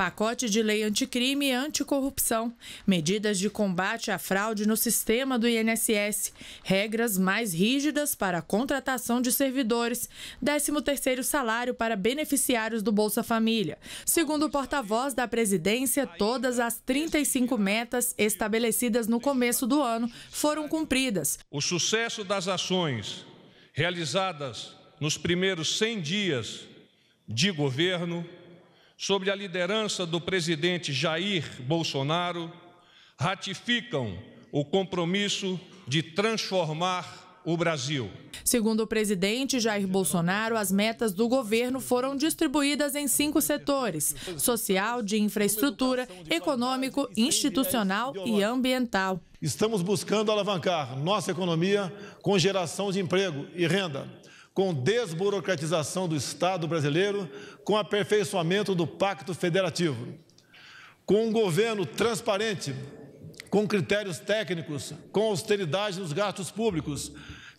Pacote de lei anticrime e anticorrupção, medidas de combate à fraude no sistema do INSS, regras mais rígidas para a contratação de servidores, 13º salário para beneficiários do Bolsa Família. Segundo o porta-voz da presidência, todas as 35 metas estabelecidas no começo do ano foram cumpridas. O sucesso das ações realizadas nos primeiros 100 dias de governo sobre a liderança do presidente Jair Bolsonaro, ratificam o compromisso de transformar o Brasil. Segundo o presidente Jair Bolsonaro, as metas do governo foram distribuídas em cinco setores: social, de infraestrutura, econômico, institucional e ambiental. Estamos buscando alavancar nossa economia com geração de emprego e renda com desburocratização do Estado brasileiro, com aperfeiçoamento do Pacto Federativo, com um governo transparente, com critérios técnicos, com austeridade nos gastos públicos,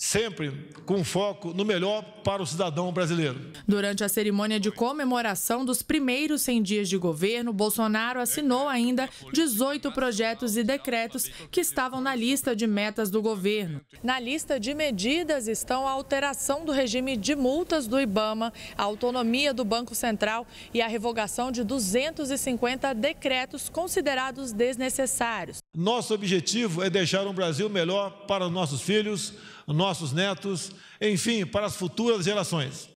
sempre com foco no melhor para o cidadão brasileiro. Durante a cerimônia de comemoração dos primeiros 100 dias de governo, Bolsonaro assinou ainda 18 projetos e decretos que estavam na lista de metas do governo. Na lista de medidas estão a alteração do regime de multas do IBAMA, a autonomia do Banco Central e a revogação de 250 decretos considerados desnecessários. Nosso objetivo é deixar um Brasil melhor para nossos filhos, nossos netos, enfim, para as futuras gerações.